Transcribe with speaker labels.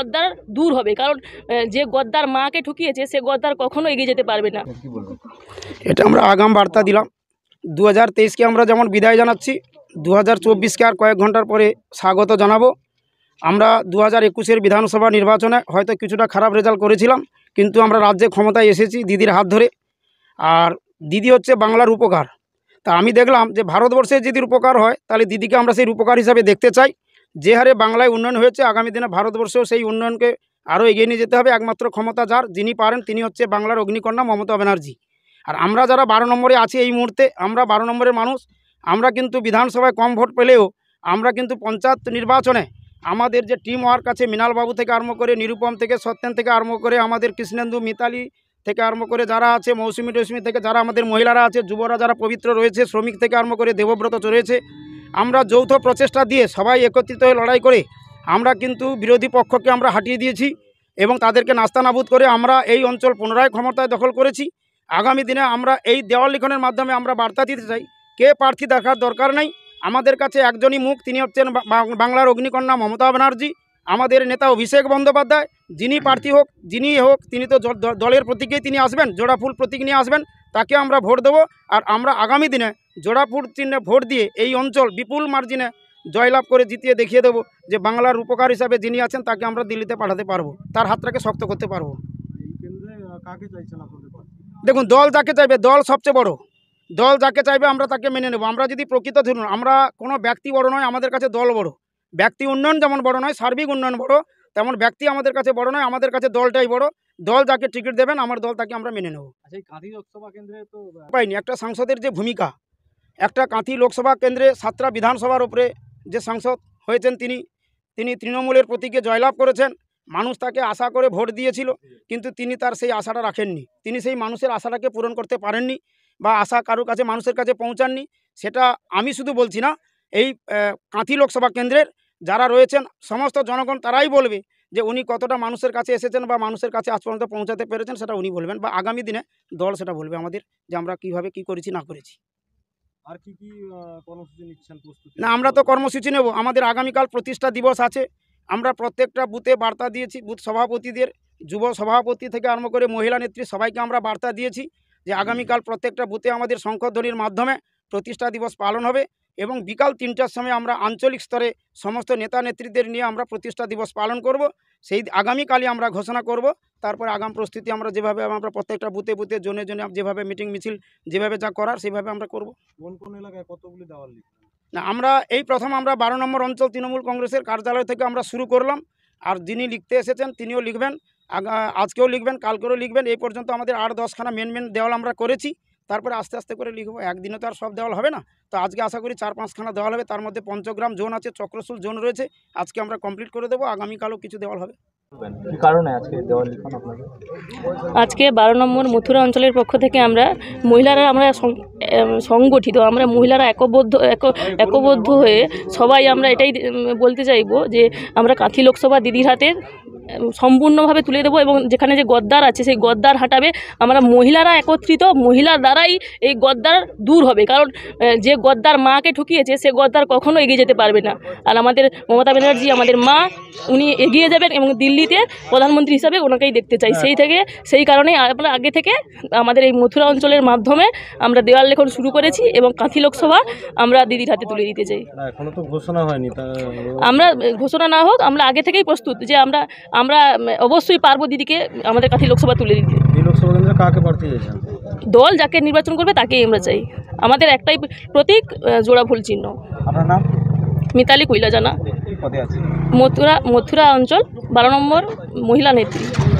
Speaker 1: গদ্দার দূর হবে কারণ যে গদ্দার মাকে ঠুকিয়েছে সে গদ্দার কখনো এগিয়ে যেতে পারবে না
Speaker 2: এটা আমরা আগাম বার্তা দিলাম দু হাজার তেইশকে আমরা যেমন বিদায় জানাচ্ছি দু হাজার চব্বিশকে আর কয়েক ঘন্টার পরে স্বাগত জানাবো আমরা দু হাজার একুশের বিধানসভা নির্বাচনে হয়তো কিছুটা খারাপ রেজাল্ট করেছিলাম কিন্তু আমরা রাজ্যে ক্ষমতায় এসেছি দিদির হাত ধরে আর দিদি হচ্ছে বাংলার উপকার তা আমি দেখলাম যে ভারতবর্ষে যদি উপকার হয় তাহলে দিদিকে আমরা সেই উপকার হিসাবে দেখতে চাই যে হারে বাংলায় উন্নয়ন হয়েছে আগামী দিনে ভারতবর্ষেও সেই উন্নয়নকে আরও এগিয়ে নিয়ে যেতে হবে একমাত্র ক্ষমতা যার যিনি পারেন তিনি হচ্ছে বাংলার অগ্নিকন্যা মমতা ব্যানার্জি আর আমরা যারা বারো নম্বরে আছি এই মুহূর্তে আমরা বারো নম্বরের মানুষ আমরা কিন্তু বিধানসভায় কম ভোট পেলেও আমরা কিন্তু পঞ্চায়েত নির্বাচনে আমাদের যে টিম ওয়ার্ক আছে মৃণালবাবু থেকে আরম্ভ করে নিরুপম থেকে সত্যেন থেকে আরম্ভ করে আমাদের কৃষ্ণেন্দু মিতালি থেকে আরম্ভ করে যারা আছে মৌসুমী টৌসুমি থেকে যারা আমাদের মহিলারা আছে যুবরা যারা পবিত্র রয়েছে শ্রমিক থেকে আরম্ভ করে দেবব্রত রয়েছে আমরা যৌথ প্রচেষ্টা দিয়ে সবাই একত্রিত হয়ে লড়াই করে আমরা কিন্তু বিরোধী পক্ষকে আমরা হাঁটিয়ে দিয়েছি এবং তাদেরকে নাস্তানাবুদ করে আমরা এই অঞ্চল পুনরায় ক্ষমতায় দখল করেছি আগামী দিনে আমরা এই দেওয়াল লিখনের মাধ্যমে আমরা বার্তা দিতে চাই কে প্রার্থী দেখার দরকার নেই আমাদের কাছে একজনই মুখ তিনি হচ্ছেন বাংলার অগ্নিকন্যা মমতা ব্যানার্জি আমাদের নেতা অভিষেক বন্দ্যোপাধ্যায় যিনি প্রার্থী হোক যিনি হোক তিনি তো দলের প্রতীকেই তিনি আসবেন জোড়া ফুল প্রতীক নিয়ে আসবেন তাকে আমরা ভোট দেবো আর আমরা আগামী দিনে ফুল চিহ্নে ভোট দিয়ে এই অঞ্চল বিপুল মার্জিনে জয়লাভ করে জিতিয়ে দেখিয়ে দেবো যে বাংলার উপকার হিসাবে যিনি আছেন তাকে আমরা দিল্লিতে পাঠাতে পারবো তার হাতটাকে শক্ত করতে পারবো দেখুন দল যাকে চাইবে দল সবচেয়ে বড় দল যাকে চাইবে আমরা তাকে মেনে নেব আমরা যদি প্রকৃত ধরুন আমরা কোনো ব্যক্তি বড় নয় আমাদের কাছে দল বড় ব্যক্তি উন্নয়ন যেমন বড় নয় সার্বিক উন্নয়ন বড় তেমন ব্যক্তি আমাদের কাছে বড় নয় আমাদের কাছে দলটাই বড় দল যাকে টিকিট দেবেন আমার দল তাকে আমরা মেনে নেব
Speaker 1: আচ্ছা, পাইনি
Speaker 2: একটা সাংসদের যে ভূমিকা একটা কাঁথি লোকসভা কেন্দ্রে সাতটা বিধানসভার উপরে যে সাংসদ হয়েছেন তিনি তিনি তৃণমূলের প্রতীকে জয়লাভ করেছেন মানুষ তাকে আশা করে ভোট দিয়েছিল কিন্তু তিনি তার সেই আশাটা রাখেননি তিনি সেই মানুষের আশাটাকে পূরণ করতে পারেননি বা আশা কারো কাছে মানুষের কাছে পৌঁছাননি সেটা আমি শুধু বলছি না এই কাঁথি লোকসভা কেন্দ্রের যারা রয়েছেন সমস্ত জনগণ তারাই বলবে যে উনি কতটা মানুষের কাছে এসেছেন বা মানুষের কাছে আজ পর্যন্ত পৌঁছাতে পেরেছেন সেটা উনি বলবেন বা আগামী দিনে দল সেটা বলবে আমাদের যে আমরা কীভাবে কি করেছি না করেছি আর কি কি কর্মসূচি নিচ্ছেন প্রস্তুতি না আমরা তো কর্মসূচি নেব আমাদের আগামীকাল প্রতিষ্ঠা দিবস আছে আমরা প্রত্যেকটা বুথে বার্তা দিয়েছি বুথ সভাপতিদের যুব সভাপতি থেকে আরম্ভ করে মহিলা নেত্রী সবাইকে আমরা বার্তা দিয়েছি যে আগামীকাল প্রত্যেকটা বুথে আমাদের শঙ্করধ্বনির মাধ্যমে প্রতিষ্ঠা দিবস পালন হবে এবং বিকাল তিনটার সময় আমরা আঞ্চলিক স্তরে সমস্ত নেতা নেত্রীদের নিয়ে আমরা প্রতিষ্ঠা দিবস পালন করব সেই আগামীকালই আমরা ঘোষণা করব তারপর আগাম প্রস্তুতি আমরা যেভাবে আমরা প্রত্যেকটা বুথে বুথে জোনে জোনে যেভাবে মিটিং মিছিল যেভাবে যা করার সেভাবে আমরা করব কোন কোন এলাকায় কতগুলি দেওয়াল না আমরা এই প্রথম আমরা বারো নম্বর অঞ্চল তৃণমূল কংগ্রেসের কার্যালয় থেকে আমরা শুরু করলাম আর যিনি লিখতে এসেছেন তিনিও লিখবেন আজকেও লিখবেন কালকেও লিখবেন এই পর্যন্ত আমাদের আর দশখানা মেন মেন দেওয়াল আমরা করেছি তারপরে আস্তে আস্তে করে লিখবো একদিনে তো আর সব দেওয়াল হবে না তো আজকে আশা করি চার পাঁচখানা দেওয়াল হবে তার মধ্যে পঞ্চগ্রাম জোন আছে চক্রসুল জোন রয়েছে আজকে আমরা কমপ্লিট করে দেবো আগামীকালও কিছু দেওয়াল হবে আজকে
Speaker 1: বারো নম্বর মথুরা অঞ্চলের পক্ষ থেকে আমরা মহিলারা আমরা সংগঠিত আমরা মহিলারা একবদ্ধ একবদ্ধ হয়ে সবাই আমরা এটাই বলতে চাইব যে আমরা কাঁথি লোকসভা দিদির হাতের সম্পূর্ণভাবে তুলে দেবো এবং যেখানে যে গদ্দার আছে সেই গদ্দার হাঁটাবে আমরা মহিলারা একত্রিত মহিলা দ্বারাই এই গদ্দার দূর হবে কারণ যে গদ্দার মাকে ঠুকিয়েছে সে গদ্দার কখনো এগিয়ে যেতে পারবে না আর আমাদের মমতা ব্যানার্জি আমাদের মা উনি এগিয়ে যাবেন এবং দিল্লিতে প্রধানমন্ত্রী হিসাবে ওনাকেই দেখতে চাই হ্যাঁ। সেই থেকে সেই কারণে আমরা আগে থেকে আমাদের এই মথুরা অঞ্চলের মাধ্যমে আমরা দেওয়াল লেখন শুরু করেছি এবং কাঁথি লোকসভা আমরা দিদির হাতে তুলে দিতে চাই আমরা ঘোষণা না হোক আমরা আগে থেকেই প্রস্তুত যে আমরা আমরা অবশ্যই পারবো দিদিকে আমাদের কাছে লোকসভা তুলে দিতে দল যাকে নির্বাচন করবে তাকেই আমরা চাই আমাদের একটাই প্রতীক জোড়া ভুল চিহ্ন মিতালি কুইলা জানা মথুরা মথুরা অঞ্চল বারো নম্বর মহিলা নেত্রী